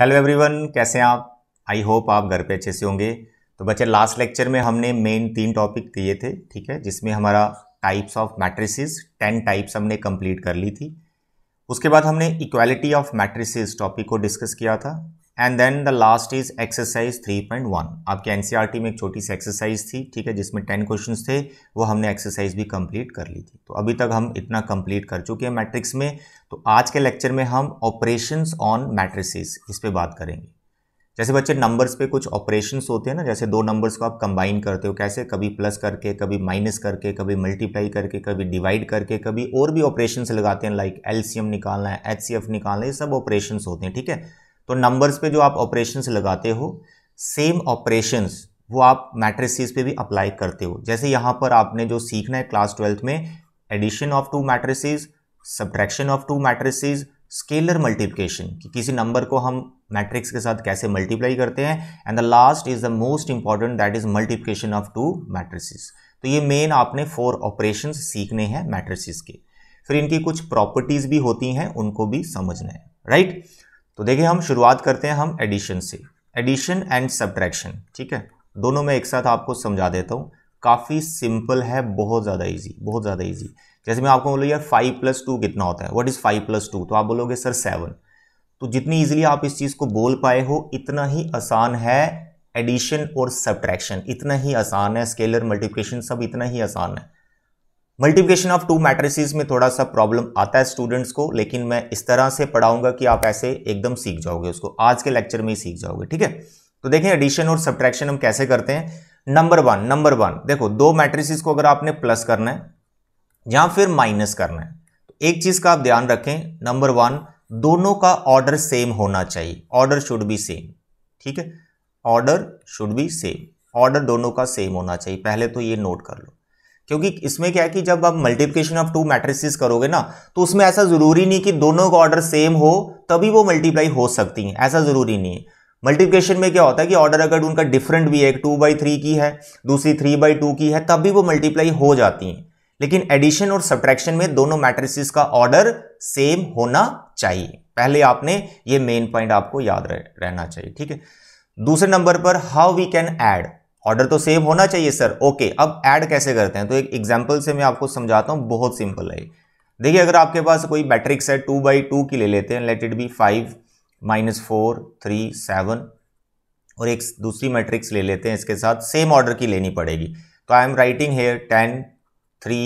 Hello everyone कैसे हैं आप आई होप आप घर पे अच्छे से होंगे तो बच्चे लास्ट लेक्चर में हमने मेन तीन टॉपिक दिए थे ठीक है जिसमें हमारा types of matrices ten types हमने कंप्लीट कर ली थी उसके बाद हमने इक्वालिटी ऑफ मैट्रिसेस टॉपिक को डिस्कस किया था and then the last is exercise 3.1 आपके एनसीईआरटी में एक छोटी सी एक्सरसाइज थी ठीक है जिसमें टेन क्वेश्चंस थे वो हमने एक्सरसाइज भी कंप्लीट कर ली थी तो अभी तक हम इतना कंप्लीट कर चुके हैं मैट्रिक्स में तो आज के लेक्चर में हम ऑपरेशंस ऑन मैट्रिसेस इस पर बात करेंगे जैसे बच्चे नंबर्स पे कुछ ऑपरेशंस होते हैं ना जैसे दो नंबर्स को आप कंबाइन करते हो कैसे कभी प्लस करके कभी माइनस करके कभी मल्टीप्लाई करके कभी डिवाइड करके कभी और भी ऑपरेशंस लगाते हैं लाइक एलसीएम निकालना है एचसीएफ निकालना है ये सब ऑपरेशंस होते हैं ठीक है तो नंबर्स पे जो आप ऑपरेशंस लगाते हो सेम ऑपरेशंस वो आप मैट्रिसेस पे भी अप्लाई करते हो जैसे यहाँ पर आपने जो सीखना है क्लास ट्वेल्थ में addition of two matrices subtraction of two matrices scalar multiplication कि किसी नंबर को हम मैट्रिक्स के साथ कैसे मल्टीप्लाई करते हैं and the last is the most important that is multiplication of two matrices तो ये मेन आपने फोर ऑपरेशन सीखने हैं मैट्रिसेस के फिर इनकी कुछ प्रॉपर्टीज भी होती हैं उनको भी समझना है राइट right? तो देखिए हम शुरुआत करते हैं हम एडिशन से एडिशन एंड सब्ट्रैक्शन ठीक है दोनों में एक साथ आपको समझा देता हूँ काफ़ी सिंपल है बहुत ज़्यादा ईजी बहुत ज़्यादा ईजी जैसे मैं आपको बोलूँ यार फाइव प्लस टू कितना होता है what is five plus two तो आप बोलोगे सर सेवन तो जितनी इजीली आप इस चीज़ को बोल पाए हो इतना ही आसान है एडिशन और सब्ट्रैक्शन इतना ही आसान है स्केलर मल्टीप्लिकेशन सब इतना ही आसान है मल्टीप्लिकेशन ऑफ टू मैट्रिसेस में थोड़ा सा प्रॉब्लम आता है स्टूडेंट्स को लेकिन मैं इस तरह से पढ़ाऊंगा कि आप ऐसे एकदम सीख जाओगे उसको आज के लेक्चर में ही सीख जाओगे ठीक है तो देखें एडिशन और सब्ट्रैक्शन हम कैसे करते हैं नंबर वन नंबर वन देखो दो मैट्रिसेस को अगर आपने प्लस करना है या फिर माइनस करना है तो एक चीज़ का आप ध्यान रखें नंबर वन दोनों का ऑर्डर सेम होना चाहिए ऑर्डर शुड बी सेम ठीक है order should be same order दोनों का सेम होना चाहिए पहले तो ये नोट कर लो क्योंकि इसमें क्या है कि जब आप मल्टीप्लिकेशन ऑफ टू मैट्रिसेस करोगे ना तो उसमें ऐसा जरूरी नहीं कि दोनों का ऑर्डर सेम हो तभी वो मल्टीप्लाई हो सकती हैं ऐसा जरूरी नहीं है मल्टीप्लिकेशन में क्या होता है कि ऑर्डर अगर उनका डिफरेंट भी है एक टू बाई थ्री की है दूसरी थ्री बाई टू की है तब भी वो मल्टीप्लाई हो जाती हैं लेकिन एडिशन और सब्ट्रैक्शन में दोनों मैट्रिसेस का ऑर्डर सेम होना चाहिए पहले आपने ये मेन पॉइंट आपको याद रह, रहना चाहिए ठीक है दूसरे नंबर पर how we can add order तो सेव होना चाहिए सर ओके अब ऐड कैसे करते हैं तो एक एग्जाम्पल से मैं आपको समझाता हूँ बहुत सिंपल है देखिए अगर आपके पास कोई मैट्रिक्स है टू बाई टू की ले लेते हैं let it be five minus four three seven और एक दूसरी मैट्रिक्स ले लेते हैं इसके साथ सेम ऑर्डर की लेनी पड़ेगी तो I am writing here ten three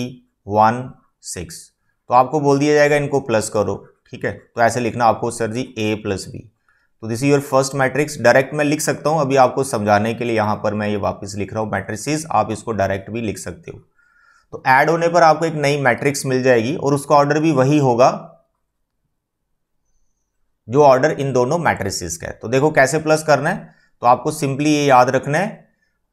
one six तो आपको बोल दिया जाएगा इनको प्लस करो ठीक है तो ऐसे लिखना आपको sir ji A plus B तो this is your first matrix direct मैं लिख सकता हूँ अभी आपको समझाने के लिए यहाँ पर मैं ये वापस लिख रहा हूँ मैट्रिसेस आप इसको डायरेक्ट भी लिख सकते हो तो ऐड होने पर आपको एक नई मैट्रिक्स मिल जाएगी और उसका ऑर्डर भी वही होगा जो ऑर्डर इन दोनों मैट्रिसेस का है तो देखो कैसे प्लस करना है तो आपको सिंपली ये याद रखना है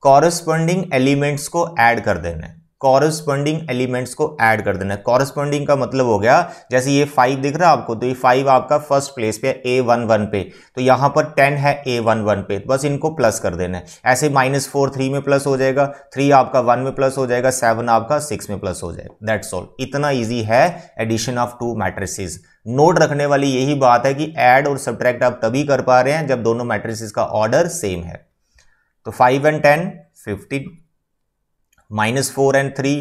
कॉरस्पॉन्डिंग एलिमेंट्स को ऐड कर देना है कॉरस्पॉन्डिंग एलिमेंट्स को ऐड कर देना है कॉरस्पॉन्डिंग का मतलब हो गया जैसे ये फाइव दिख रहा है आपको तो ये फाइव आपका फर्स्ट प्लेस पे ए वन वन पे तो यहाँ पर टेन है ए वन वन पे तो बस इनको प्लस कर देना है ऐसे माइनस फोर थ्री में प्लस हो जाएगा थ्री आपका वन में प्लस हो जाएगा सेवन आपका सिक्स में प्लस हो जाएगा दैट्स ऑल इतना ईजी है addition of two matrices note रखने वाली यही बात है कि एड और सब्ट्रैक्ट आप तभी कर पा रहे हैं जब दोनों मैट्रिसेस का ऑर्डर सेम है तो five and ten fifteen minus four and three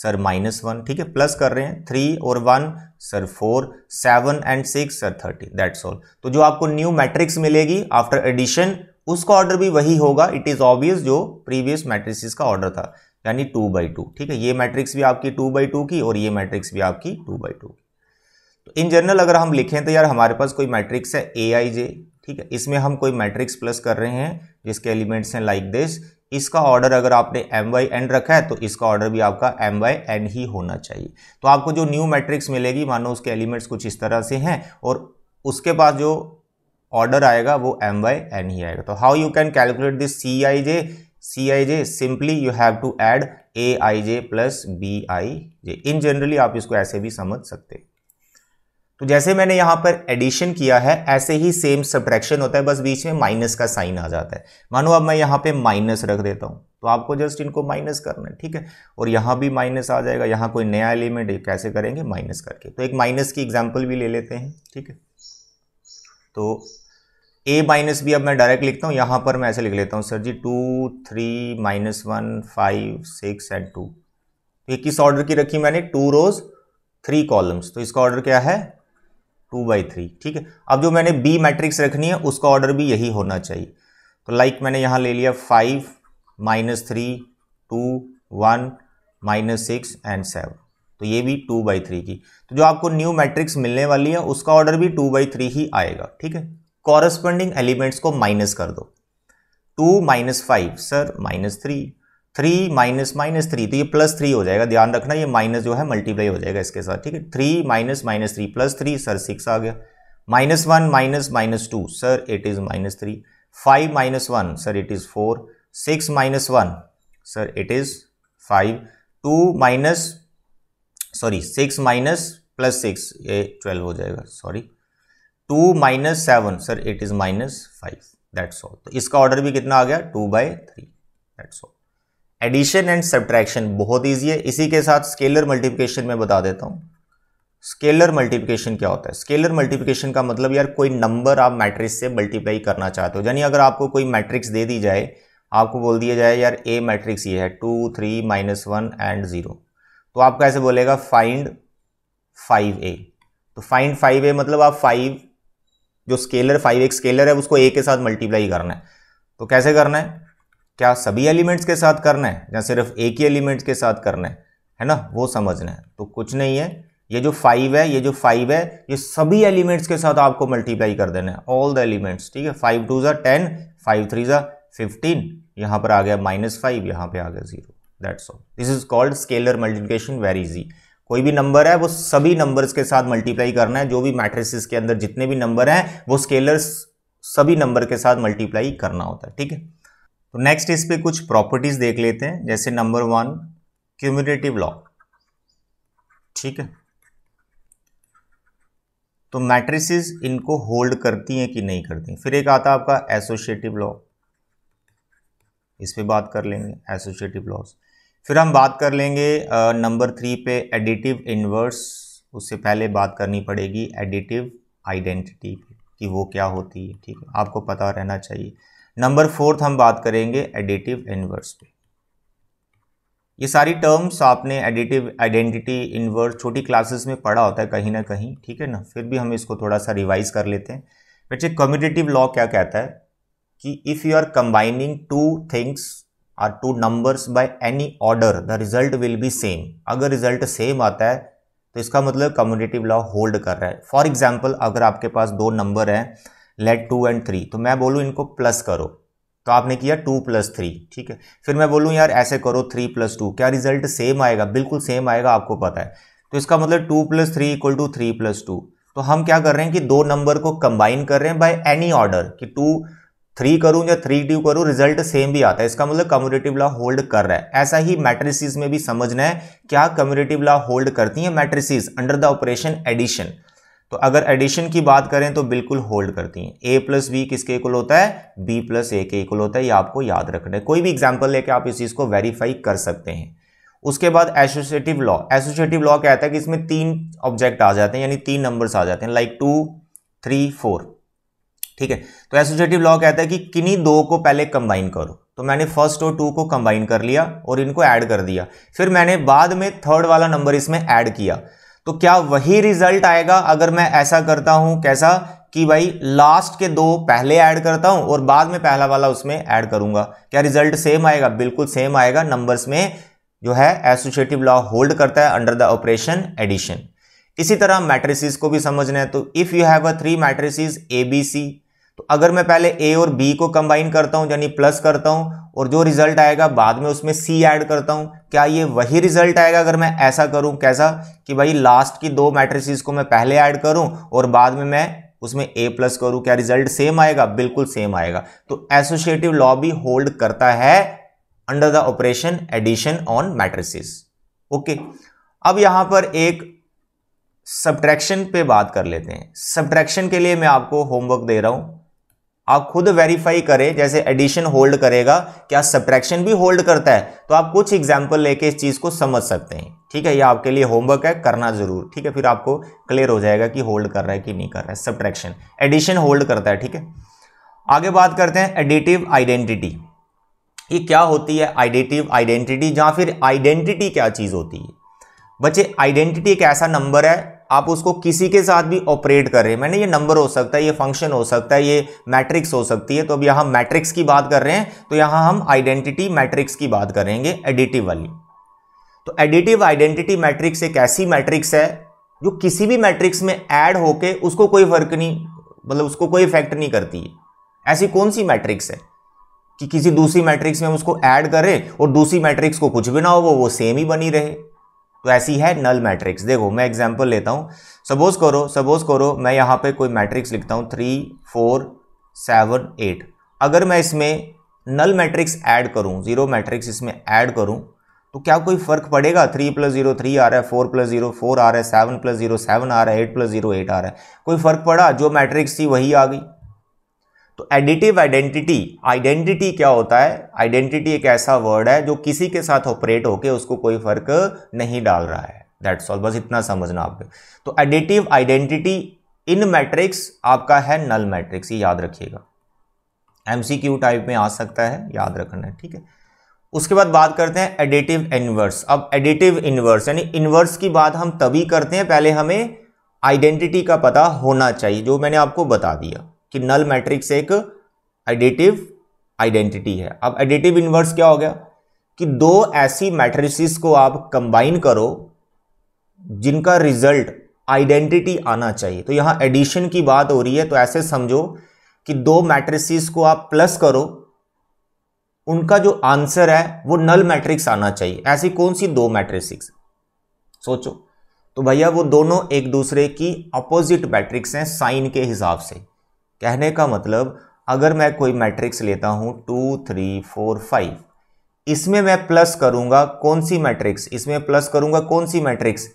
sir minus one ठीक है प्लस कर रहे हैं थ्री और one sir four seven and six sir thirty that's all तो जो आपको न्यू मैट्रिक्स मिलेगी आफ्टर एडिशन उसका ऑर्डर भी वही होगा इट इज ऑब्वियस जो प्रीवियस मैट्रिक्स का ऑर्डर था यानी टू बाई टू ठीक है ये मैट्रिक्स भी आपकी टू बाई टू की और ये मैट्रिक्स भी आपकी टू बाई टू की तो इन जनरल अगर हम लिखें तो यार हमारे पास कोई मैट्रिक्स है ए आई जे ठीक है इसमें हम कोई मैट्रिक्स प्लस कर रहे हैं जिसके एलिमेंट्स हैं लाइक दिस इसका ऑर्डर अगर आपने एम वाई एन रखा है तो इसका ऑर्डर भी आपका एम वाई एन ही होना चाहिए तो आपको जो न्यू मैट्रिक्स मिलेगी मानो उसके एलिमेंट्स कुछ इस तरह से हैं और उसके पास जो ऑर्डर आएगा वो एम वाई एन ही आएगा तो how you can calculate this C I J C I J simply you have to add A I J plus B I J in generally आप इसको ऐसे भी समझ सकते हैं तो जैसे मैंने यहां पर एडिशन किया है ऐसे ही सेम सब्ट्रैक्शन होता है बस बीच में माइनस का साइन आ जाता है मानो अब मैं यहां पे माइनस रख देता हूं तो आपको जस्ट इनको माइनस करना है ठीक है और यहां भी माइनस आ जाएगा यहां कोई नया एलिमेंट कैसे करेंगे माइनस करके तो एक माइनस की एग्जाम्पल भी ले लेते हैं ठीक है तो ए माइनस भी अब मैं डायरेक्ट लिखता हूँ यहाँ पर मैं ऐसे लिख लेता हूँ sir ji two three minus one five six and two एक किस ऑर्डर की रखी मैंने टू रोज़ थ्री कॉलम्स तो इसका ऑर्डर क्या है टू बाई थ्री ठीक है अब जो मैंने बी मैट्रिक्स रखनी है उसका ऑर्डर भी यही होना चाहिए तो लाइक मैंने यहाँ ले लिया five minus three two one minus six and seven तो ये भी टू बाई थ्री की तो जो आपको न्यू मैट्रिक्स मिलने वाली है उसका ऑर्डर भी टू बाई थ्री ही आएगा ठीक है कॉरस्पॉन्डिंग एलिमेंट्स को माइनस कर दो two minus five sir minus three three minus minus three तो ये प्लस थ्री हो जाएगा ध्यान रखना ये माइनस जो है मल्टीप्लाई हो जाएगा इसके साथ ठीक है three minus minus three plus three sir six आ गया minus one minus minus two sir it is minus three five minus one sir it is four six minus one sir it is five two minus sorry six minus plus six ये twelve हो जाएगा sorry two minus seven sir it is minus five that's all तो इसका order भी कितना आ गया two by three that's all addition and subtraction बहुत ईजी है इसी के साथ स्केलर मल्टीप्लिकेशन में बता देता हूँ स्केलर मल्टीप्लिकेशन क्या होता है स्केलर मल्टीप्लिकेशन का मतलब यार कोई नंबर आप मैट्रिक्स से मल्टीप्लाई करना चाहते हो यानी अगर आपको कोई मैट्रिक्स दे दी जाए आपको बोल दिया जाए यार ए मैट्रिक्स ये है two three minus one and zero तो आप कैसे बोलेगा फाइंड फाइव ए तो फाइंड फाइव ए मतलब आप फाइव जो स्केलर फाइव एक स्केलर है उसको ए के साथ मल्टीप्लाई करना है तो कैसे करना है क्या सभी एलिमेंट्स के साथ करना है या सिर्फ एक ही एलिमेंट्स के साथ करना है है ना वो समझना है तो कुछ नहीं है ये जो फाइव है ये जो फाइव है ये सभी एलिमेंट्स के साथ आपको मल्टीप्लाई कर देना है ऑल द एलिमेंट्स ठीक है फाइव टू ज़ा टेन फाइव थ्री ज़ा फिफ्टीन यहाँ पर आ गया माइनस फाइव यहाँ पर आ गया zero that's all this is called scalar multiplication very easy कोई भी नंबर है वो सभी नंबर्स के साथ मल्टीप्लाई करना है जो भी मैट्रिसेस के अंदर जितने भी नंबर हैं वो स्केलर्स सभी नंबर के साथ मल्टीप्लाई करना होता है ठीक है तो नेक्स्ट इस पे कुछ प्रॉपर्टीज देख लेते हैं जैसे नंबर वन क्यूमिटेटिव लॉ ठीक है तो मैट्रिसेस इनको होल्ड करती हैं कि नहीं करती हैं। फिर एक आता है आपका एसोशिएटिव लॉ इस पे बात कर लेंगे एसोसिएटिव लॉस फिर हम बात कर लेंगे नंबर थ्री पे एडिटिव इन्वर्स उससे पहले बात करनी पड़ेगी एडिटिव आइडेंटिटी कि वो क्या होती है ठीक है आपको पता रहना चाहिए नंबर फोर्थ हम बात करेंगे एडिटिव इन्वर्स पे ये सारी टर्म्स आपने एडिटिव आइडेंटिटी इन्वर्स छोटी क्लासेस में पढ़ा होता है कहीं ना कहीं ठीक है ना फिर भी हम इसको थोड़ा सा रिवाइज कर लेते हैं बच्चे कम्यूटेटिव लॉ क्या कहता है कि if you are combining two things are two numbers by any order the result will be same अगर रिजल्ट सेम आता है तो इसका मतलब कम्यूटेटिव लॉ होल्ड कर रहा है फॉर एग्जाम्पल अगर आपके पास दो नंबर हैं लेट टू एंड थ्री तो मैं बोलूँ इनको प्लस करो तो आपने किया टू प्लस थ्री ठीक है फिर मैं बोलूँ यार ऐसे करो थ्री प्लस टू क्या रिजल्ट सेम आएगा बिल्कुल सेम आएगा आपको पता है तो इसका मतलब two plus three equal to three plus two तो हम क्या कर रहे हैं कि दो नंबर को कंबाइन कर रहे हैं बाय एनी ऑर्डर कि टू थ्री करूँ या थ्री टू करूँ रिजल्ट सेम भी आता है इसका मतलब कम्युनिटिव लॉ होल्ड कर रहा है ऐसा ही मैट्रिसिस में भी समझना है क्या कम्युनिटिव लॉ होल्ड करती है matrices under the operation addition तो अगर एडिशन की बात करें तो बिल्कुल होल्ड करती हैं ए प्लस बी किसके इक्वल होता है बी प्लस ए के इक्वल होता है ये आपको याद रखना है कोई भी एग्जाम्पल लेके आप इस चीज़ को वेरीफाई कर सकते हैं उसके बाद एसोसिएटिव लॉ एसोसिएटिव लॉ क्या है कि इसमें तीन ऑब्जेक्ट आ जाते हैं यानी तीन नंबर्स आ जाते हैं लाइक टू थ्री फोर ठीक है तो एसोसिएटिव लॉ कहता है कि किन्हीं दो को पहले कंबाइन करो तो मैंने फर्स्ट और टू को कंबाइन कर लिया और इनको ऐड कर दिया फिर मैंने बाद में थर्ड वाला नंबर इसमें ऐड किया तो क्या वही रिजल्ट आएगा अगर मैं ऐसा करता हूं कैसा कि भाई लास्ट के दो पहले ऐड करता हूं और बाद में पहला वाला उसमें ऐड करूंगा क्या रिजल्ट सेम आएगा बिल्कुल सेम आएगा नंबर्स में जो है एसोसिएटिव लॉ होल्ड करता है अंडर द ऑपरेशन एडिशन इसी तरह मैट्रिसिस को भी समझना है तो if you have a three matrices A B C तो अगर मैं पहले ए और बी को कंबाइन करता हूं यानी प्लस करता हूं और जो रिजल्ट आएगा बाद में उसमें सी ऐड करता हूं क्या ये वही रिजल्ट आएगा अगर मैं ऐसा करूं कैसा कि भाई लास्ट की दो मैट्रिसेस को मैं पहले ऐड करूं और बाद में मैं उसमें ए प्लस करूं क्या रिजल्ट सेम आएगा बिल्कुल सेम आएगा तो एसोसिएटिव लॉ भी होल्ड करता है under the operation addition on matrices okay अब यहां पर एक सब्ट्रैक्शन पे बात कर लेते हैं सब्ट्रैक्शन के लिए मैं आपको होमवर्क दे रहा हूं आप खुद वेरीफाई करें जैसे एडिशन होल्ड करेगा क्या सप्रैक्शन भी होल्ड करता है तो आप कुछ एग्जाम्पल लेके इस चीज़ को समझ सकते हैं ठीक है ये आपके लिए होमवर्क है करना जरूर ठीक है फिर आपको क्लियर हो जाएगा कि होल्ड कर रहा है कि नहीं कर रहा है सप्रैक्शन एडिशन होल्ड करता है ठीक है आगे बात करते हैं एडिटिव आइडेंटिटी ये क्या होती है आइडेटिव आइडेंटिटी या फिर आइडेंटिटी क्या चीज़ होती है बच्चे आइडेंटिटी एक ऐसा नंबर है आप उसको किसी के साथ भी ऑपरेट कर रहे हैं मैंने ये नंबर हो सकता है ये फंक्शन हो सकता है ये मैट्रिक्स हो सकती है तो अब यहाँ मैट्रिक्स की बात कर रहे हैं तो यहाँ हम आइडेंटिटी मैट्रिक्स की बात करेंगे एडिटिव वाली तो एडिटिव आइडेंटिटी मैट्रिक्स एक ऐसी मैट्रिक्स है जो किसी भी मैट्रिक्स में ऐड होके उसको कोई फर्क नहीं मतलब उसको कोई इफेक्ट नहीं करती है ऐसी कौन सी मैट्रिक्स है कि किसी दूसरी मैट्रिक्स में हम उसको ऐड करें और दूसरी मैट्रिक्स को कुछ भी ना हो वो वो सेम ही बनी रहे तो ऐसी है नल मैट्रिक्स देखो मैं एग्जाम्पल लेता हूँ सपोज करो सपोज करो मैं यहाँ पे कोई मैट्रिक्स लिखता हूँ थ्री फोर सेवन एट अगर मैं इसमें नल मैट्रिक्स ऐड करूँ जीरो मैट्रिक्स इसमें ऐड करूँ तो क्या कोई फ़र्क पड़ेगा थ्री प्लस जीरो थ्री आ रहा है फोर प्लस जीरो फोर आ रहा है सेवन प्लस जीरो सेवन आ रहा है एट प्लस जीरो एट आ रहा है कोई फ़र्क पड़ा जो मैट्रिक्स थी वही आ गई तो एडिटिव आइडेंटिटी आइडेंटिटी क्या होता है आइडेंटिटी एक ऐसा वर्ड है जो किसी के साथ ऑपरेट होके उसको कोई फर्क नहीं डाल रहा है दैट्स ऑल बस इतना समझना आपको तो एडिटिव आइडेंटिटी इन मैट्रिक्स आपका है नल मैट्रिक्स ये याद रखिएगा एमसीक्यू टाइप में आ सकता है याद रखना है ठीक है उसके बाद बात करते हैं एडिटिव इनवर्स अब एडिटिव इनवर्स यानी इनवर्स की बात हम तभी करते हैं पहले हमें आइडेंटिटी का पता होना चाहिए जो मैंने आपको बता दिया कि नल मैट्रिक्स एक एडिटिव आइडेंटिटी है अब एडिटिव इन्वर्स क्या हो गया कि दो ऐसी मैट्रिसेस को आप कंबाइन करो जिनका रिजल्ट आइडेंटिटी आना चाहिए तो यहां एडिशन की बात हो रही है तो ऐसे समझो कि दो मैट्रिसेस को आप प्लस करो उनका जो आंसर है वो नल मैट्रिक्स आना चाहिए ऐसी कौन सी दो मैट्रिसिक्स सोचो तो भैया वो दोनों एक दूसरे की अपोजिट मैट्रिक्स हैं साइन के हिसाब से कहने का मतलब अगर मैं कोई मैट्रिक्स लेता हूं टू थ्री फोर फाइव इसमें मैं प्लस करूंगा कौन सी मैट्रिक्स इसमें प्लस करूंगा कौन सी मैट्रिक्स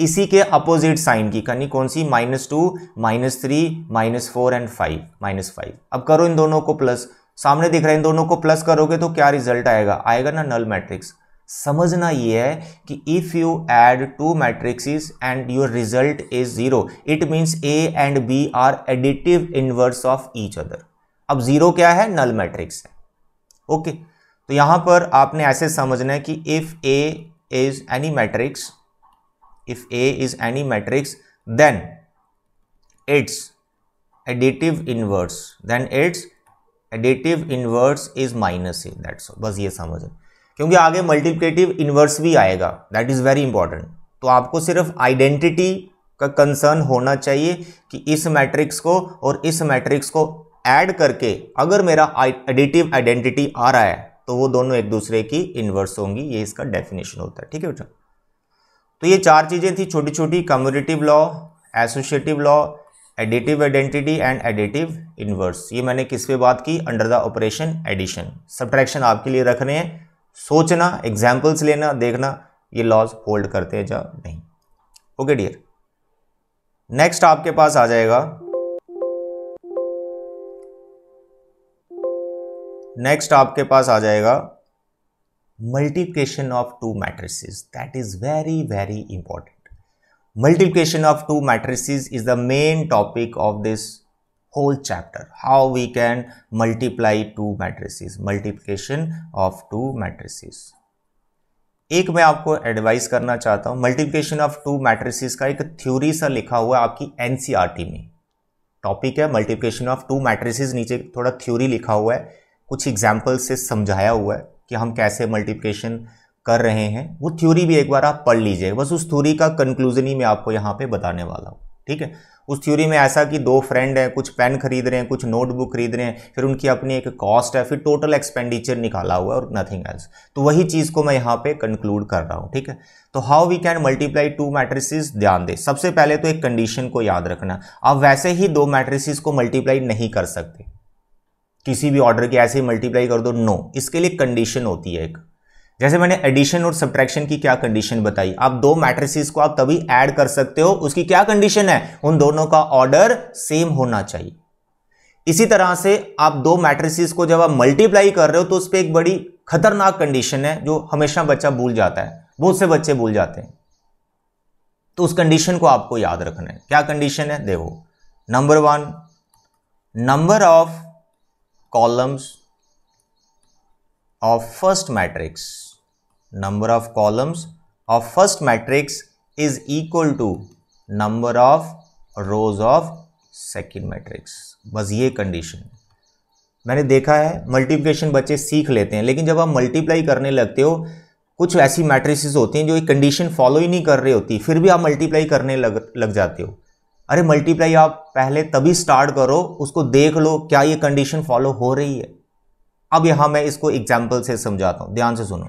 इसी के अपोजिट साइन की यानी कौन सी minus two minus three minus four and five minus five अब करो इन दोनों को प्लस सामने दिख रहा है इन दोनों को प्लस करोगे तो क्या रिजल्ट आएगा आएगा ना नल मैट्रिक्स समझना ये है कि if you add two matrices and your result is zero it means A and B are additive inverse of each other अब ज़ीरो क्या है नल मैट्रिक्स है ओके okay. तो यहाँ पर आपने ऐसे समझना है कि if A is any matrix if A is any matrix then it's additive inverse then it's additive inverse is minus A that's बस ये समझना क्योंकि आगे मल्टीप्लेटिव इन्वर्स भी आएगा दैट इज़ वेरी इंपॉर्टेंट तो आपको सिर्फ आइडेंटिटी का कंसर्न होना चाहिए कि इस मैट्रिक्स को और इस मैट्रिक्स को ऐड करके अगर मेरा एडिटिव आइडेंटिटी आ रहा है तो वो दोनों एक दूसरे की इन्वर्स होंगी ये इसका डेफिनेशन होता है ठीक है बेटा तो ये चार चीज़ें थी छोटी छोटी commutative law associative law additive identity and additive inverse ये मैंने किस पे बात की under the operation addition subtraction आपके लिए रख रहे हैं सोचना एग्जाम्पल्स लेना देखना ये लॉज होल्ड करते हैं या नहीं ओके डियर नेक्स्ट आपके पास आ जाएगा नेक्स्ट आपके पास आ जाएगा multiplication of two matrices that is very very important multiplication of two matrices is the main topic of this whole chapter how we can multiply two matrices multiplication of two matrices एक मैं आपको advice करना चाहता हूं multiplication of two matrices का एक theory सा लिखा हुआ है आपकी एनसीईआरटी e में टॉपिक है मल्टीप्लिकेशन ऑफ टू मैट्रिसेस नीचे थोड़ा थ्योरी लिखा हुआ है कुछ एग्जाम्पल से समझाया हुआ है कि हम कैसे मल्टीप्लिकेशन कर रहे हैं वो थ्योरी भी एक बार आप पढ़ लीजिए बस उस थ्योरी का कंक्लूजन ही मैं आपको यहाँ पे बताने वाला हूँ ठीक है उस थ्योरी में ऐसा कि दो फ्रेंड हैं कुछ पेन खरीद रहे हैं कुछ नोटबुक खरीद रहे हैं फिर उनकी अपनी एक कॉस्ट है फिर टोटल एक्सपेंडिचर निकाला हुआ है और नथिंग एल्स तो वही चीज़ को मैं यहाँ पे कंक्लूड कर रहा हूँ ठीक है तो how we can multiply two matrices ध्यान दें सबसे पहले तो एक कंडीशन को याद रखना आप वैसे ही दो मैट्रिसेस को मल्टीप्लाई नहीं कर सकते किसी भी ऑर्डर के ऐसे ही मल्टीप्लाई कर दो नो इसके लिए कंडीशन होती है एक जैसे मैंने एडिशन और सब्ट्रैक्शन की क्या कंडीशन बताई आप दो मैट्रिसेस को आप तभी ऐड कर सकते हो उसकी क्या कंडीशन है उन दोनों का ऑर्डर सेम होना चाहिए इसी तरह से आप दो मैट्रिसेस को जब आप मल्टीप्लाई कर रहे हो तो उस पर एक बड़ी खतरनाक कंडीशन है जो हमेशा बच्चा भूल जाता है बहुत से बच्चे भूल जाते हैं तो उस कंडीशन को आपको याद रखना है क्या कंडीशन है देखो number one number of columns of first matrix number of columns of first matrix is equal to number of rows of second matrix बस ये कंडीशन मैंने देखा है मल्टीप्लिकेशन बच्चे सीख लेते हैं लेकिन जब आप मल्टीप्लाई करने लगते हो कुछ ऐसी मैट्रिसेस होती हैं जो एक कंडीशन फॉलो ही नहीं कर रही होती फिर भी आप मल्टीप्लाई करने लग लग जाते हो अरे मल्टीप्लाई आप पहले तभी स्टार्ट करो उसको देख लो क्या ये कंडीशन फॉलो हो रही है अब यहां मैं इसको एग्जाम्पल से समझाता हूं ध्यान से सुनो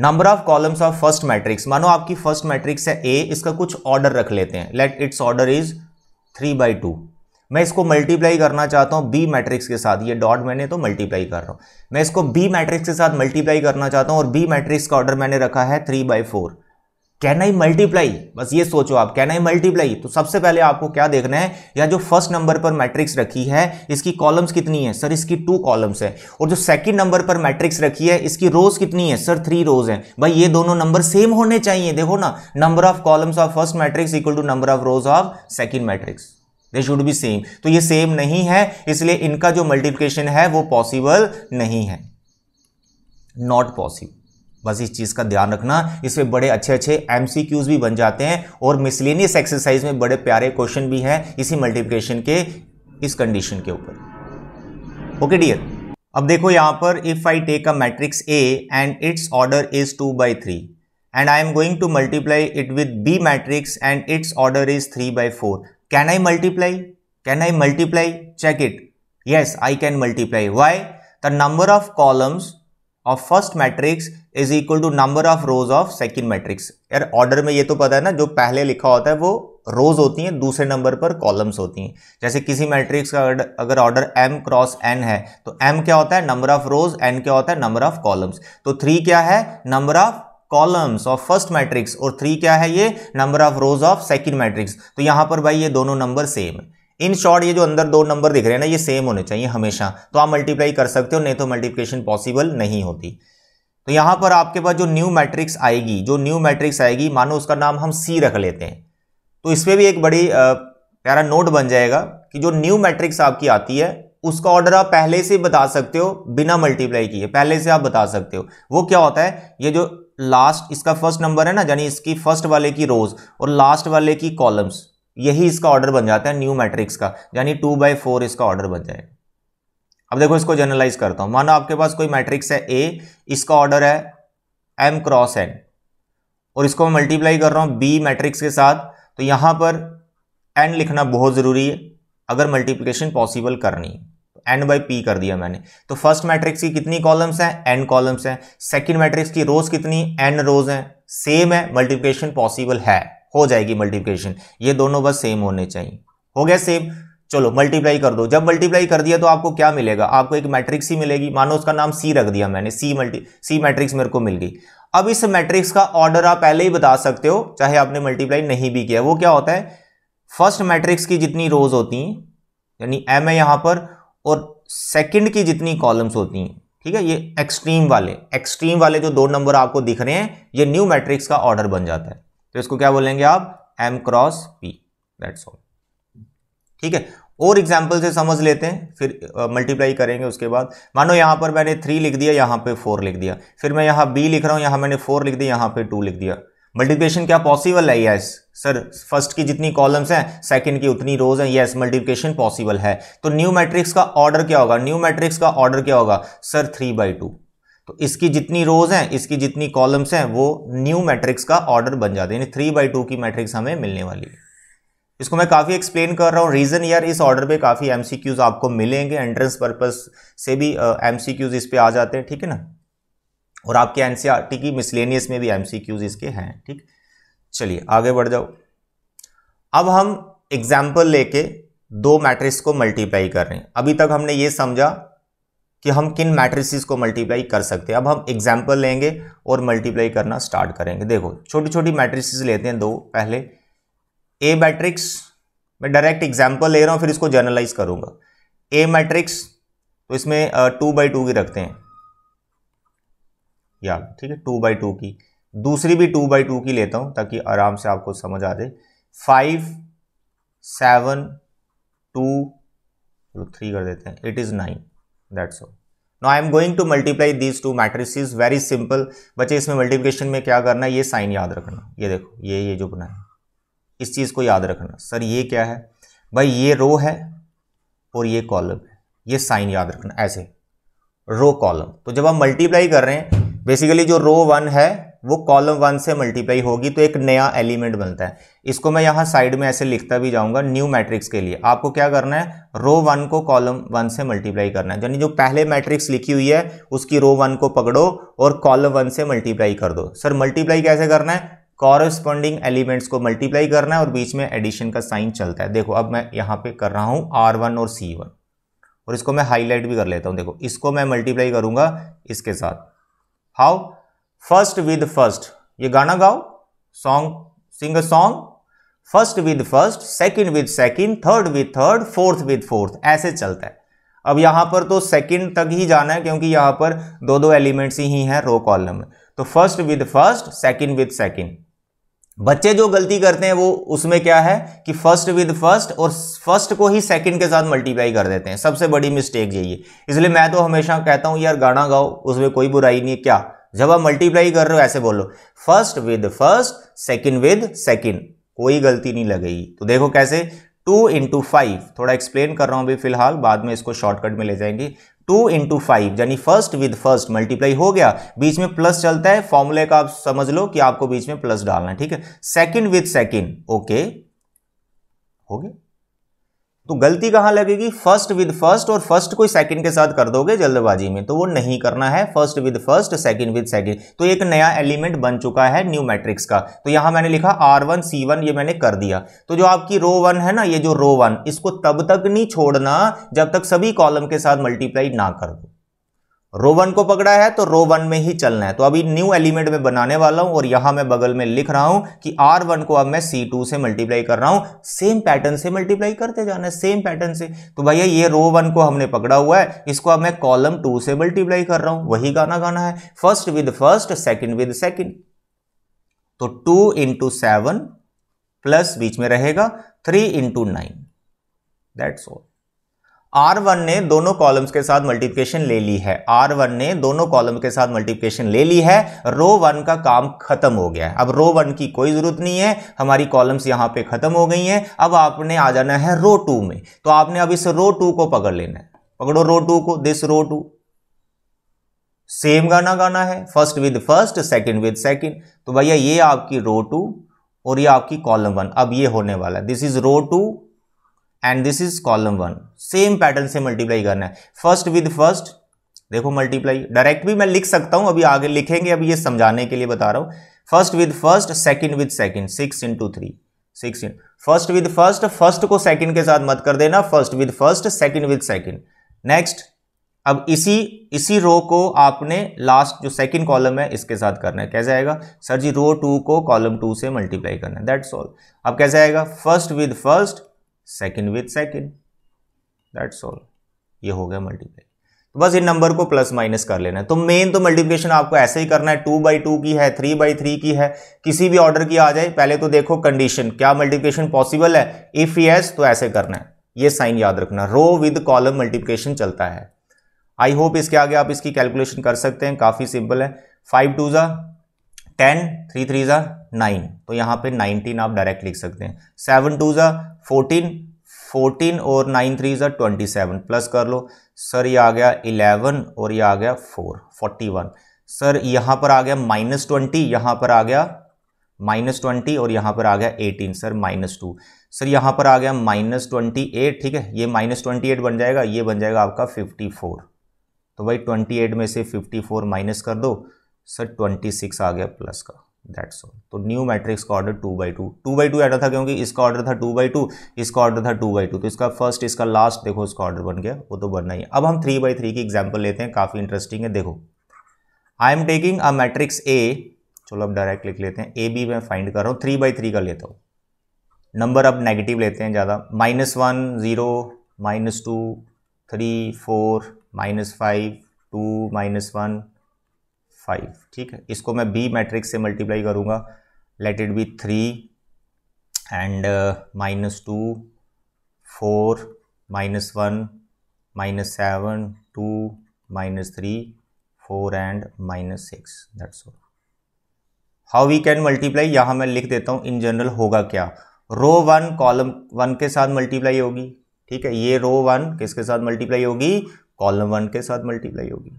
number of columns of first matrix मानो आपकी फर्स्ट मैट्रिक्स है ए इसका कुछ ऑर्डर रख लेते हैं let its order is three by two मैं इसको मल्टीप्लाई करना चाहता हूं बी मैट्रिक्स के साथ ये डॉट मैंने तो मल्टीप्लाई कर रहा हूं मैं इसको बी मैट्रिक्स के साथ मल्टीप्लाई करना चाहता हूं और बी मैट्रिक्स का ऑर्डर मैंने रखा है three by four can I multiply बस ये सोचो आप कैन आई मल्टीप्लाई तो सबसे पहले आपको क्या देखना है या जो फर्स्ट नंबर पर मैट्रिक्स रखी है इसकी कॉलम्स कितनी है सर इसकी टू कॉलम्स है और जो सेकंड नंबर पर मैट्रिक्स रखी है इसकी रोज कितनी है सर थ्री रोज है भाई ये दोनों नंबर सेम होने चाहिए देखो ना number of columns of first matrix equal to number of rows of second matrix they should be same तो ये सेम नहीं है इसलिए इनका जो मल्टीप्लीकेशन है वो पॉसिबल नहीं है नॉट पॉसिबल बस इस चीज़ का ध्यान रखना इसमें बड़े अच्छे अच्छे एम भी बन जाते हैं और मिसलिनियस एक्सरसाइज में बड़े प्यारे क्वेश्चन भी हैं इसी मल्टीप्लिकेशन के इस कंडीशन के ऊपर ओके डियर अब देखो यहाँ पर if I take a matrix A and its order is two by three and I am going to multiply it with B matrix and its order is three by four can I multiply can I multiply check it yes I can multiply why the number of columns of first matrix is equal to number of rows of second matrix यार order में ये तो पता है ना जो पहले लिखा होता है वो रोज होती हैं दूसरे नंबर पर कॉलम्स होती हैं जैसे किसी मैट्रिक्स का अगर ऑर्डर एम क्रॉस एन है तो एम क्या होता है नंबर ऑफ रोज एन क्या होता है नंबर ऑफ कॉलम्स तो थ्री क्या है number of columns of first matrix और थ्री क्या है ये number of rows of second matrix तो यहां पर भाई ये दोनों नंबर सेम है इन शॉर्ट ये जो अंदर दो नंबर दिख रहे हैं ना ये सेम होने चाहिए हमेशा तो आप मल्टीप्लाई कर सकते हो नहीं तो मल्टीप्लिकेशन पॉसिबल नहीं होती तो यहां पर आपके पास जो न्यू मैट्रिक्स आएगी जो न्यू मैट्रिक्स आएगी मानो उसका नाम हम सी रख लेते हैं तो इसमें भी एक बड़ी प्यारा नोट बन जाएगा कि जो न्यू मैट्रिक्स आपकी आती है उसका ऑर्डर आप पहले से बता सकते हो बिना मल्टीप्लाई किए पहले से आप बता सकते हो वो क्या होता है ये जो लास्ट इसका फर्स्ट नंबर है ना यानी इसकी फर्स्ट वाले की रोज और लास्ट वाले की कॉलम्स यही इसका ऑर्डर बन जाता है न्यू मैट्रिक्स का यानी टू बाई फोर इसका ऑर्डर बन जाएगा अब देखो इसको जनरलाइज करता हूं मानो आपके पास कोई मैट्रिक्स है ए इसका ऑर्डर है एम क्रॉस एन और इसको मैं मल्टीप्लाई कर रहा हूं बी मैट्रिक्स के साथ तो यहां पर एन लिखना बहुत ज़रूरी है अगर मल्टीप्लीकेशन पॉसिबल करनी है एन बाई पी कर दिया मैंने तो फर्स्ट मैट्रिक्स की कितनी कॉलम्स हैं एन कॉलम्स हैं सेकंड मैट्रिक्स की रोज कितनी एन रोज हैं सेम है मल्टीप्लिकेशन पॉसिबल है हो जाएगी मल्टीप्लिकेशन ये दोनों बस सेम होने चाहिए हो गया सेम चलो मल्टीप्लाई कर दो जब मल्टीप्लाई कर दिया तो आपको क्या मिलेगा आपको एक मैट्रिक्स ही मिलेगी मानो उसका नाम सी रख दिया मैंने सी मल्टी सी मैट्रिक्स मेरे को मिल गई अब इस मैट्रिक्स का ऑर्डर आप पहले ही बता सकते हो चाहे आपने मल्टीप्लाई नहीं भी किया वो क्या होता है फर्स्ट मैट्रिक्स की जितनी रोज होती हैं यानी एम है यहाँ पर और सेकेंड की जितनी कॉलम्स होती हैं ठीक है ये एक्सट्रीम वाले एक्सट्रीम वाले जो दो नंबर आपको दिख रहे हैं ये न्यू मैट्रिक्स का ऑर्डर बन जाता है तो इसको क्या बोलेंगे आप M cross P that's all ठीक है और एग्जाम्पल से समझ लेते हैं फिर मल्टीप्लाई uh, करेंगे उसके बाद मानो यहाँ पर मैंने थ्री लिख दिया यहाँ पे फोर लिख दिया फिर मैं यहाँ बी लिख रहा हूँ यहाँ मैंने फोर लिख दिया यहाँ पे टू लिख दिया मल्टीप्लिकेशन क्या पॉसिबल है यस सर फर्स्ट की जितनी कॉलम्स हैं सेकंड की उतनी रोज हैं यस मल्टीप्लिकेशन पॉसिबल है तो न्यू मैट्रिक्स का ऑर्डर क्या होगा न्यू मैट्रिक्स का ऑर्डर क्या होगा सर थ्री बाई टू तो इसकी जितनी रोज हैं इसकी जितनी कॉलम्स हैं वो न्यू मैट्रिक्स का ऑर्डर बन जाते हैं यानी थ्री बाई टू की मैट्रिक्स हमें मिलने वाली है इसको मैं काफ़ी एक्सप्लेन कर रहा हूँ रीज़न यार इस ऑर्डर पे काफ़ी एम आपको मिलेंगे एंट्रेंस पर्पस से भी एम uh, इस पर आ जाते हैं ठीक है ना और आपके एन e की मिसलेनियस में भी एम इसके हैं ठीक चलिए आगे बढ़ जाओ अब हम एग्जाम्पल लेके दो मैट्रिक्स को मल्टीप्लाई कर रहे हैं अभी तक हमने ये समझा कि हम किन मैट्रिसेस को मल्टीप्लाई कर सकते हैं अब हम एग्जाम्पल लेंगे और मल्टीप्लाई करना स्टार्ट करेंगे देखो छोटी छोटी मैट्रिसेस लेते हैं दो पहले ए मैट्रिक्स मैं डायरेक्ट एग्जाम्पल ले रहा हूँ फिर इसको जर्नलाइज करूँगा ए मैट्रिक्स तो इसमें टू बाई टू की रखते हैं या ठीक है टू बाई टू की दूसरी भी टू बाई टू की लेता हूँ ताकि आराम से आपको समझ आ जाए फाइव सेवन टू थ्री कर देते हैं it is nine that's all no I am going to multiply these two matrices very simple बच्चे इसमें मल्टीप्लिकेशन में क्या करना है ये साइन याद रखना ये देखो ये ये जो बना है इस चीज़ को याद रखना सर ये क्या है भाई ये रो है और ये कॉलम है ये साइन याद रखना ऐसे रो कॉलम तो जब आप मल्टीप्लाई कर रहे हैं बेसिकली जो रो वन है वो कॉलम वन से मल्टीप्लाई होगी तो एक नया एलिमेंट बनता है इसको मैं यहाँ साइड में ऐसे लिखता भी जाऊँगा न्यू मैट्रिक्स के लिए आपको क्या करना है रो वन को कॉलम वन से मल्टीप्लाई करना है यानी जो पहले मैट्रिक्स लिखी हुई है उसकी रो वन को पकड़ो और कॉलम वन से मल्टीप्लाई कर दो सर मल्टीप्लाई कैसे करना है कॉरस्पॉन्डिंग एलिमेंट्स को मल्टीप्लाई करना है और बीच में एडिशन का साइन चलता है देखो अब मैं यहाँ पे कर रहा हूँ आर वन और सी वन और इसको मैं हाईलाइट भी कर लेता हूँ देखो इसको मैं मल्टीप्लाई करूँगा इसके साथ हाउ फर्स्ट विद फर्स्ट ये गाना गाओ song sing a song first with first second with second third with third fourth with fourth ऐसे चलता है अब यहां पर तो सेकंड तक ही जाना है क्योंकि यहां पर दो दो एलिमेंट्स ही हैं रो कॉलम में तो first with first second with second बच्चे जो गलती करते हैं वो उसमें क्या है कि फर्स्ट विद फर्स्ट और फर्स्ट को ही सेकंड के साथ मल्टीप्लाई कर देते हैं सबसे बड़ी मिस्टेक यही है इसलिए मैं तो हमेशा कहता हूं यार गाना गाओ उसमें कोई बुराई नहीं क्या जब आप मल्टीप्लाई कर रहे हो ऐसे बोलो first with first second with second कोई गलती नहीं लगेगी तो देखो कैसे टू इंटू फाइव थोड़ा एक्सप्लेन कर रहा हूं अभी फिलहाल बाद में इसको शॉर्टकट में ले जाएंगे टू इंटू फाइव यानी फर्स्ट विद फर्स्ट मल्टीप्लाई हो गया बीच में प्लस चलता है फॉर्मूले का आप समझ लो कि आपको बीच में प्लस डालना है ठीक है सेकंड विद सेकंड ओके हो गया तो गलती कहां लगेगी फर्स्ट विद फर्स्ट और फर्स्ट कोई सेकंड के साथ कर दोगे जल्दबाजी में तो वो नहीं करना है first with first second with second तो एक नया एलिमेंट बन चुका है न्यू मैट्रिक्स का तो यहां मैंने लिखा आर वन सी वन ये मैंने कर दिया तो जो आपकी रो वन है ना ये जो रो वन इसको तब तक नहीं छोड़ना जब तक सभी कॉलम के साथ मल्टीप्लाई ना कर दो रो वन को पकड़ा है तो रो वन में ही चलना है तो अभी न्यू एलिमेंट में बनाने वाला हूं और यहां मैं बगल में लिख रहा हूं कि आर वन को अब मैं सी टू से मल्टीप्लाई कर रहा हूं सेम पैटर्न से मल्टीप्लाई करते जाना है सेम पैटर्न से तो भैया ये रो वन को हमने पकड़ा हुआ है इसको अब मैं कॉलम टू से मल्टीप्लाई कर रहा हूं वही गाना गाना है first with first second with second तो टू इंटू सेवन प्लस बीच में रहेगा three into nine that's all R one ने दोनों कॉलम्स के साथ मल्टीप्लिकेशन ले ली है आर वन ने दोनों कॉलम के साथ मल्टीप्लिकेशन ले ली है रो वन का काम खत्म हो गया है अब रो वन की कोई जरूरत नहीं है हमारी कॉलम्स यहां पे खत्म हो गई हैं अब आपने आ जाना है रो टू में तो आपने अब इस रो टू को पकड़ लेना है पकड़ो रो टू को दिस रो टू सेम गाना गाना है first with first second with second तो भैया ये आपकी रो टू और ये आपकी कॉलम वन अब ये होने वाला है this is row two and this is column one same pattern से मल्टीप्लाई करना है फर्स्ट विद फर्स्ट देखो मल्टीप्लाई डायरेक्ट भी मैं लिख सकता हूं अभी आगे लिखेंगे अभी ये समझाने के लिए बता रहा हूं first with first second with second six into three six इन फर्स्ट विद फर्स्ट फर्स्ट को सेकंड के साथ मत कर देना first with first second with second next अब इसी इसी रो को आपने लास्ट जो सेकंड कॉलम है इसके साथ करना है कैसे आएगा सर जी रो टू को कॉलम टू से मल्टीप्लाई करना है दैट्स ऑल अब कैसे आएगा first with first second with second that's all ये हो गया मल्टीप्लाई तो बस इन नंबर को प्लस माइनस कर लेना है तो मेन तो मल्टीप्लिकेशन आपको ऐसे ही करना है टू बाई टू की है थ्री बाई थ्री की है किसी भी ऑर्डर की आ जाए पहले तो देखो कंडीशन क्या मल्टीप्लिकेशन पॉसिबल है इफ़ यस yes, तो ऐसे करना है ये साइन याद रखना रो विद कॉलम मल्टीप्लिकेशन चलता है आई होप इसके आगे आप इसकी कैलकुलेशन कर सकते हैं काफ़ी सिंपल है फाइव टू ज़ा टेन थ्री थ्री ज़ा नाइन तो यहाँ पे नाइनटीन आप डायरेक्ट लिख सकते हैं सेवन टू ज़ा फोर्टीन फोर्टीन और नाइन थ्री ज़ा ट्वेंटी सेवन प्लस कर लो सर ये आ गया इलेवन और ये आ गया फोर फोर्टी वन सर यहाँ पर आ गया माइनस ट्वेंटी यहाँ पर आ गया माइनस ट्वेंटी और यहाँ पर आ गया eighteen sir minus two sir यहाँ पर आ गया माइनस ट्वेंटी एट ठीक है ये माइनस ट्वेंटी एट बन जाएगा ये बन जाएगा आपका फिफ्टी फोर तो भाई ट्वेंटी एट में से फिफ्टी फोर माइनस कर दो सर ट्वेंटी सिक्स आ गया प्लस का दैट्स ऑल तो न्यू मैट्रिक्स का order two by two two by two add था क्योंकि इसका ऑर्डर था टू बाई टू इसका ऑर्डर था टू बाई टू तो इसका फर्स्ट इसका लास्ट देखो इसका ऑर्डर बन गया वो तो बनना ही है अब हम थ्री बाई थ्री की एग्जाम्पल लेते हैं काफ़ी इंटरेस्टिंग है देखो I am taking a matrix A चलो अब डायरेक्ट लिख लेते हैं ए बी मैं फाइंड कर रहा हूँ थ्री बाई थ्री का लेता हूँ नंबर अब नेगेटिव लेते हैं ज़्यादा minus one zero minus two three four minus five two minus one five ठीक है इसको मैं बी मैट्रिक्स से मल्टीप्लाई करूंगा let it be three and minus two four minus one minus seven two minus three four and minus six that's all how we can multiply यहाँ मैं लिख देता हूँ इन जनरल होगा क्या रो वन कॉलम वन के साथ मल्टीप्लाई होगी ठीक है ये रो वन किसके साथ मल्टीप्लाई होगी कॉलम वन के साथ मल्टीप्लाई होगी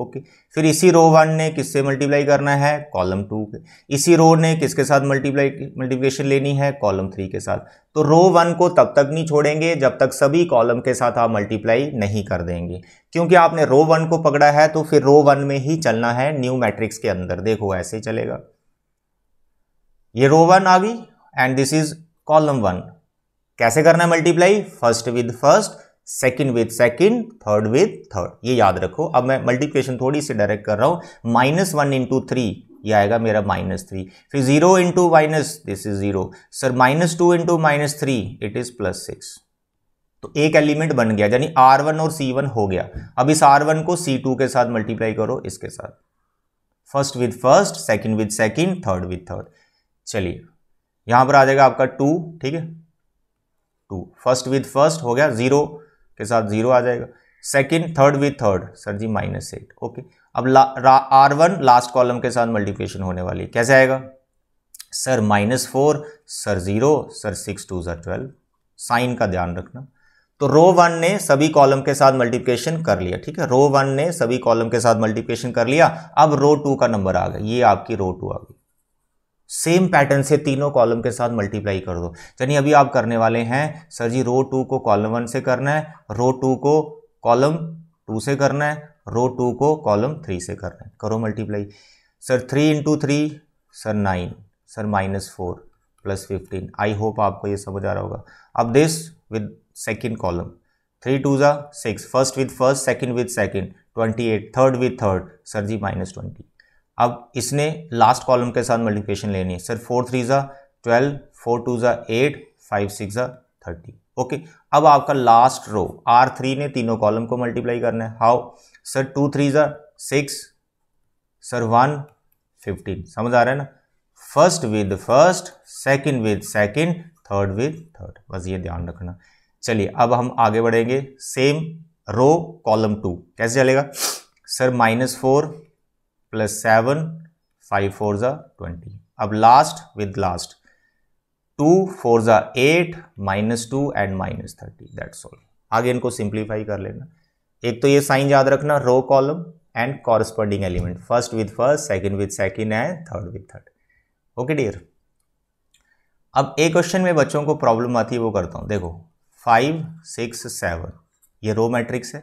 ओके फिर इसी रो वन ने किससे मल्टीप्लाई करना है कॉलम टू के इसी रो ने किसके साथ मल्टीप्लाई मल्टीप्लीकेशन लेनी है कॉलम थ्री के साथ तो रो वन को तब तक नहीं छोड़ेंगे जब तक सभी कॉलम के साथ आप मल्टीप्लाई नहीं कर देंगे क्योंकि आपने रो वन को पकड़ा है तो फिर रो वन में ही चलना है न्यू मैट्रिक्स के अंदर देखो ऐसे ही चलेगा ये रो वन आ गई and this is column one कैसे करना है multiply first with first second with second third with third ये याद रखो अब मैं मल्टीप्लिकेशन थोड़ी सी डायरेक्ट कर रहा हूँ माइनस वन इंटू थ्री ये आएगा मेरा माइनस थ्री फिर zero into minus this is zero sir minus two into minus three it is plus six तो एक एलिमेंट बन गया यानी आर वन और सी वन हो गया अब इस आर वन को सी टू के साथ मल्टीप्लाई करो इसके साथ first with first second with second third with third चलिए यहां पर आ जाएगा आपका टू ठीक है टू फर्स्ट विद फर्स्ट हो गया जीरो के साथ जीरो आ जाएगा second third with third sir ji minus eight okay अब आर वन लास्ट कॉलम के साथ मल्टीप्लिकेशन होने वाली कैसे आएगा sir minus four sir zero sir six two sir twelve sign का ध्यान रखना तो रो वन ने सभी कॉलम के साथ मल्टीप्लिकेशन कर लिया ठीक है रो वन ने सभी कॉलम के साथ मल्टीप्लिकेशन कर लिया अब रो टू का नंबर आ गया ये आपकी रो टू आ गई सेम पैटर्न से तीनों कॉलम के साथ मल्टीप्लाई कर दो चलिए अभी आप करने वाले हैं सर जी रो टू को कॉलम वन से करना है रो टू को कॉलम टू से करना है रो टू को कॉलम थ्री से करना है करो multiply sir three into three sir nine sir minus four plus fifteen I hope आपको ये समझ आ रहा होगा अब this with second column three two ज़ा six first with first second with second twenty eight third with third sir ji minus twenty अब इसने लास्ट कॉलम के साथ मल्टीप्लिकेशन लेनी है सर फोर थ्री ज़ा ट्वेल्व फोर टू ज़ा एट फाइव सिक्स ज़ा थर्टी ओके अब आपका लास्ट रो आर थ्री ने तीनों कॉलम को मल्टीप्लाई करना है हाउ सर टू थ्री ज़ा सिक्स सर वन फिफ्टीन समझ आ रहा है ना first with first second with second third with third बस ये ध्यान रखना चलिए अब हम आगे बढ़ेंगे सेम रो कॉलम टू कैसे चलेगा sir minus four plus seven five four ज़ा ट्वेंटी अब last with last two four ज़ा eight minus two and minus thirty that's all आगे इनको सिंप्लीफाई कर लेना एक तो ये साइन याद रखना row column and corresponding element first with first second with second and third with third okay dear अब एक क्वेश्चन में बच्चों को प्रॉब्लम आती है वो करता हूँ देखो फाइव सिक्स सेवन ये रो मैट्रिक्स है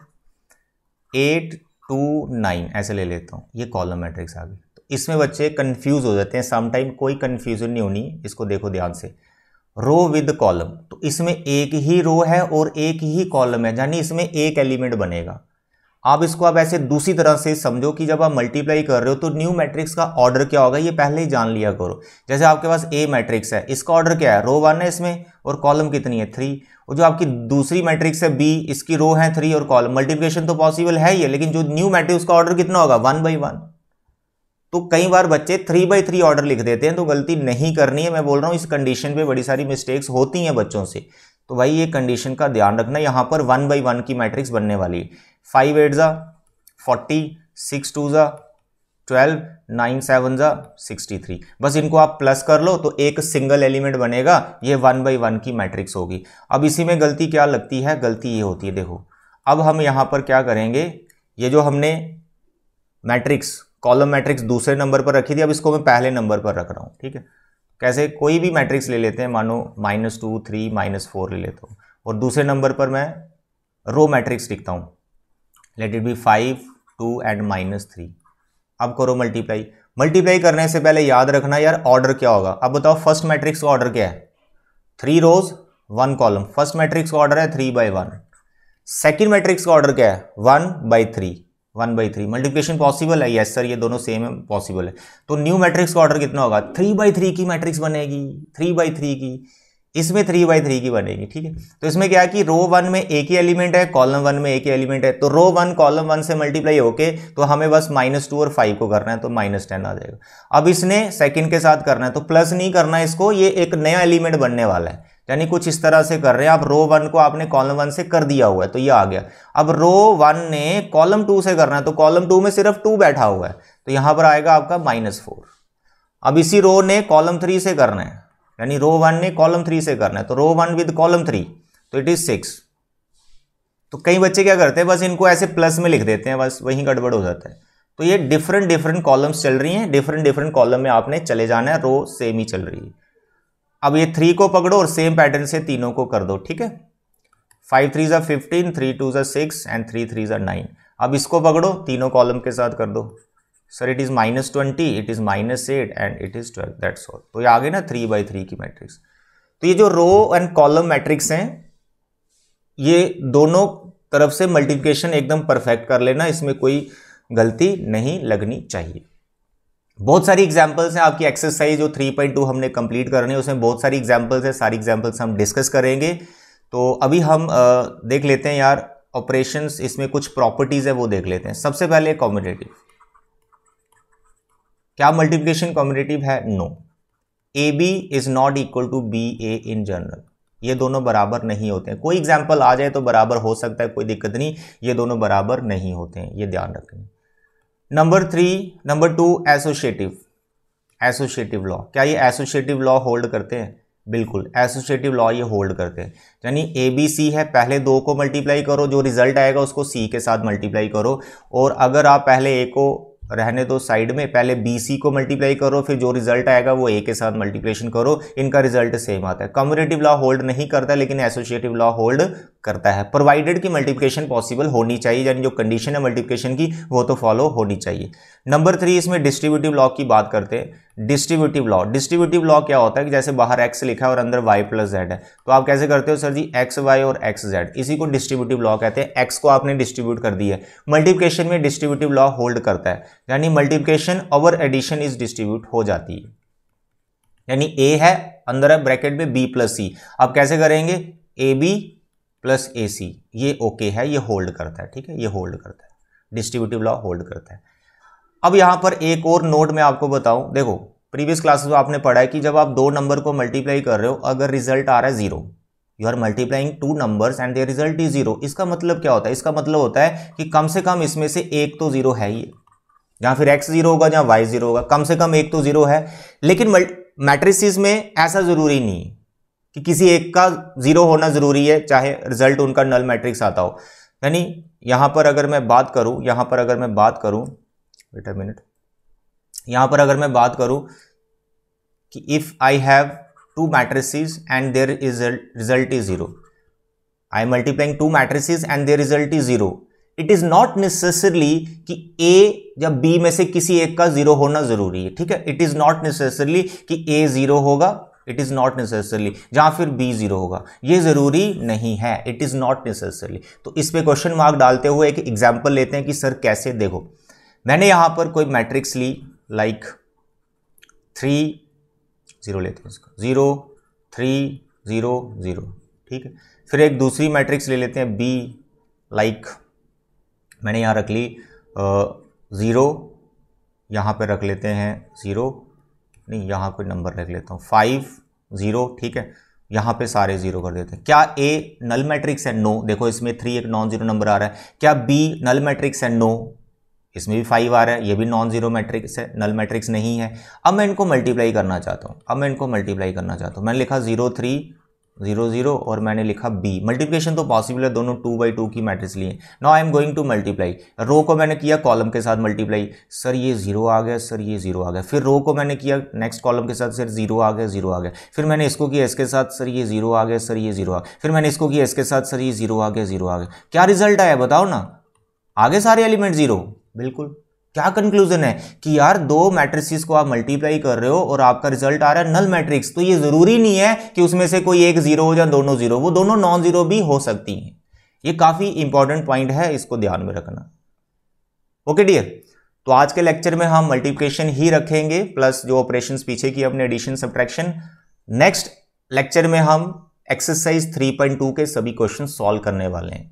एट टू नाइन ऐसे ले लेता हूँ ये कॉलम मैट्रिक्स आ गई तो इसमें बच्चे कन्फ्यूज़ हो जाते हैं समटाइम कोई कन्फ्यूज़न नहीं होनी इसको देखो ध्यान से रो विद कॉलम तो इसमें एक ही रो है और एक ही कॉलम है यानी इसमें एक एलिमेंट बनेगा आप इसको आप ऐसे दूसरी तरह से समझो कि जब आप मल्टीप्लाई कर रहे हो तो न्यू मैट्रिक्स का ऑर्डर क्या होगा ये पहले ही जान लिया करो जैसे आपके पास ए मैट्रिक्स है इसका ऑर्डर क्या है रो वन है इसमें और कॉलम कितनी है थ्री और जो आपकी दूसरी मैट्रिक्स है बी इसकी रो है थ्री और कॉलम मल्टीप्लीकेशन तो पॉसिबल है ही है लेकिन जो न्यू मैट्रिक्स का ऑर्डर कितना होगा वन बाई वन तो कई बार बच्चे थ्री बाई थ्री ऑर्डर लिख देते हैं तो गलती नहीं करनी है मैं बोल रहा हूँ इस कंडीशन पे बड़ी सारी मिस्टेक्स होती हैं बच्चों से तो भाई ये कंडीशन का ध्यान रखना यहाँ पर वन बाई वन की मैट्रिक्स बनने वाली है फाइव एट ज़ा फोर्टी सिक्स टू ज़ा ट्वेल्व नाइन सेवन ज़ा सिक्सटी थ्री बस इनको आप प्लस कर लो तो एक सिंगल एलिमेंट बनेगा ये वन बाई वन की मैट्रिक्स होगी अब इसी में गलती क्या लगती है गलती ये होती है देखो अब हम यहाँ पर क्या करेंगे ये जो हमने मैट्रिक्स कॉलम मैट्रिक्स दूसरे नंबर पर रखी थी अब इसको मैं पहले नंबर पर रख रहा हूँ ठीक है कैसे कोई भी मैट्रिक्स ले लेते हैं मानो minus two three minus four ले लेता हूँ और दूसरे नंबर पर मैं रो मैट्रिक्स लिखता हूँ let it be five two and minus three अब करो मल्टीप्लाई मल्टीप्लाई करने से पहले याद रखना यार ऑर्डर क्या होगा अब बताओ फर्स्ट मैट्रिक्स का ऑर्डर क्या है three rows one column first matrix का ऑर्डर है three by one second matrix का ऑर्डर क्या है one by three one by three multiplication possible है यस सर ये दोनों सेम है पॉसिबल है तो न्यू मैट्रिक्स का ऑर्डर कितना होगा थ्री बाई थ्री की मैट्रिक्स बनेगी थ्री बाई थ्री की इसमें थ्री बाई थ्री की बनेगी ठीक है तो इसमें क्या है कि रो वन में एक ही एलिमेंट है कॉलम वन में एक ही एलिमेंट है तो रो वन कॉलम वन से मल्टीप्लाई होके तो हमें बस माइनस टू और फाइव को करना है तो माइनस टेन आ जाएगा अब इसने सेकंड के साथ करना है तो प्लस नहीं करना है इसको ये एक नया एलिमेंट बनने वाला है यानी कुछ इस तरह से कर रहे हैं आप रो वन को आपने कॉलम वन से कर दिया हुआ है तो ये आ गया अब रो वन ने कॉलम टू से करना है तो कॉलम टू में सिर्फ टू बैठा हुआ है तो यहां पर आएगा आपका माइनस फोर अब इसी रो ने कॉलम थ्री से करना है यानी रो वन ने कॉलम थ्री से करना है तो row one with column three तो इट इज सिक्स तो कई बच्चे क्या करते हैं बस इनको ऐसे प्लस में लिख देते हैं बस वहीं गड़बड़ हो जाता है तो ये डिफरेंट डिफरेंट कॉलम्स चल रही हैं डिफरेंट डिफरेंट कॉलम में आपने चले जाना है रो सेम ही चल रही है अब ये थ्री को पकड़ो और सेम पैटर्न से तीनों को कर दो ठीक है फाइव थ्री ज़ा फिफ्टीन थ्री टू जर सिक्स एंड थ्री थ्री ज़ा नाइन अब इसको पकड़ो तीनों कॉलम के साथ कर दो sir it is minus twenty it is minus eight and it is twelve that's all तो ये आगे ना थ्री बाई थ्री की मैट्रिक्स तो ये जो रो एंड कॉलम मैट्रिक्स हैं ये दोनों तरफ से मल्टीप्लिकेशन एकदम परफेक्ट कर लेना इसमें कोई गलती नहीं लगनी चाहिए बहुत सारी एग्जाम्पल्स हैं आपकी एक्सरसाइज जो 3.2 हमने कंप्लीट करनी है उसमें बहुत सारी एग्जाम्पल्स हैं सारी एग्जाम्पल्स हम डिस्कस करेंगे तो अभी हम आ, देख लेते हैं यार ऑपरेशंस इसमें कुछ प्रॉपर्टीज़ है वो देख लेते हैं सबसे पहले कॉम्पिटेटिव क्या मल्टीप्लिकेशन कॉम्पिटेटिव है no A B is not equal to B A in general ये दोनों बराबर नहीं होते हैं कोई एग्जाम्पल आ जाए तो बराबर हो सकता है कोई दिक्कत नहीं ये दोनों बराबर नहीं होते हैं ये ध्यान रखें number three number two associative associative law क्या ये एसोशिएटिव लॉ होल्ड करते हैं बिल्कुल एसोशिएटिव लॉ ये होल्ड करते हैं यानी ए बी सी है पहले दो को मल्टीप्लाई करो जो रिजल्ट आएगा उसको सी के साथ मल्टीप्लाई करो और अगर आप पहले ए को रहने दो साइड में पहले बी सी को मल्टीप्लाई करो फिर जो रिजल्ट आएगा वो ए के साथ मल्टीप्लिकेशन करो इनका रिजल्ट सेम आता है कम्युनेटिव लॉ होल्ड नहीं करता लेकिन एसोशिएटिव लॉ होल्ड करता है प्रोवाइडेड की मल्टीप्लिकेशन पॉसिबल होनी चाहिए यानी जो कंडीशन है मल्टीप्लिकेशन की वो तो फॉलो होनी चाहिए नंबर थ्री इसमें डिस्ट्रीब्यूटिव लॉ की बात करते हैं डिस्ट्रीब्यूटिव लॉ डिस्ट्रीब्यूटिव लॉ क्या होता है कि जैसे बाहर एक्स लिखा है और अंदर वाई प्लस जेड है तो आप कैसे करते हो सर जी एक्स वाई और एक्स जेड इसी को डिस्ट्रीब्यूटिव लॉ कहते हैं एक्स को आपने डिस्ट्रीब्यूट कर दी है मल्टीप्लिकेशन में डिस्ट्रीब्यूटिव लॉ होल्ड करता है यानी multiplication over addition is distribute हो जाती है यानी ए है अंदर है ब्रैकेट में बी प्लस सी आप कैसे करेंगे ए बी प्लस ए सी ये ओके okay है ये होल्ड करता है ठीक है ये होल्ड करता है डिस्ट्रीब्यूटिव लॉ होल्ड करता है अब यहाँ पर एक और नोट मैं आपको बताऊँ देखो प्रीवियस क्लासेस में आपने पढ़ा है कि जब आप दो नंबर को मल्टीप्लाई कर रहे हो अगर रिजल्ट आ रहा है zero you are multiplying two numbers and their result is zero इसका मतलब क्या होता है इसका मतलब होता है कि कम से कम इसमें से एक तो जीरो है ही या फिर एक्स जीरो होगा या वाई जीरो होगा कम से कम एक तो जीरो है लेकिन मैट्रिसेस में ऐसा जरूरी नहीं है कि किसी एक का ज़ीरो होना ज़रूरी है चाहे रिजल्ट उनका नल मैट्रिक्स आता हो यानी यहां पर अगर मैं बात करूं यहां पर अगर मैं बात करूं वेट मिनट यहां पर अगर मैं बात करूं कि if I have two matrices and there is result is zero I multiplying two matrices and their result is zero it is not necessarily कि ए या बी में से किसी एक का ज़ीरो होना ज़रूरी है ठीक है इट इज़ नॉट नेसेसरली कि ए ज़ीरो होगा इट इज़ नॉट नेसेसरली जहाँ फिर बी जीरो होगा ये ज़रूरी नहीं है इट इज़ नॉट नेसेसरली तो इस पर क्वेश्चन मार्क डालते हुए एक एग्जाम्पल लेते हैं कि सर कैसे देखो मैंने यहाँ पर कोई मैट्रिक्स ली लाइक थ्री ज़ीरो लेते हैं ज़ीरो थ्री ज़ीरो ज़ीरो ठीक है फिर एक दूसरी मैट्रिक्स ले लेते हैं बी लाइक मैंने यहाँ रख ली ज़ीरो यहाँ पर रख लेते हैं ज़ीरो नहीं यहाँ कोई नंबर लिख लेता हूँ फाइव ज़ीरो ठीक है यहाँ पे सारे ज़ीरो कर देते हैं क्या ए नल मैट्रिक्स है नो देखो इसमें थ्री एक नॉन ज़ीरो नंबर आ रहा है क्या बी नल मैट्रिक्स है नो इसमें भी फाइव आ रहा है ये भी नॉन जीरो मैट्रिक्स है नल मैट्रिक्स नहीं है अब मैं इनको मल्टीप्लाई करना चाहता हूँ अब मैं इनको मल्टीप्लाई करना चाहता हूँ मैंने लिखा जीरो थ्री जीरो जीरो और मैंने लिखा बी मल्टीप्लिकेशन तो पॉसिबल है दोनों टू बाई टू की मैट्रिक्स लिए now I am going to multiply row को मैंने किया कॉलम के साथ मल्टीप्लाई सर ये जीरो आ गया सर ये जीरो आ गया फिर रो को मैंने किया नेक्स्ट कॉलम के साथ सर जीरो आ गया जीरो आ गया फिर मैंने इसको किया इसके साथ सर ये जीरो आ गया सर ये जीरो आ गया फिर मैंने इसको किया इसके साथ सर ये जीरो आ गया जीरो आ गया क्या रिजल्ट आया बताओ ना आगे सारे एलिमेंट जीरो बिल्कुल क्या कंक्लूजन है कि यार दो मैट्रिक्स को आप मल्टीप्लाई कर रहे हो और आपका रिजल्ट आ रहा है नल मैट्रिक्स तो ये जरूरी नहीं है कि उसमें से कोई एक जीरो हो या दोनों जीरो वो दोनों नॉन जीरो भी हो सकती हैं ये काफी इंपॉर्टेंट पॉइंट है इसको ध्यान में रखना ओके डियर तो आज के लेक्चर में हम मल्टीप्लिकेशन ही रखेंगे प्लस जो ऑपरेशन पीछे की अपने एडिशन सब्ट्रैक्शन नेक्स्ट लेक्चर में हम एक्सरसाइज 3.2 के सभी क्वेश्चन सॉल्व करने वाले हैं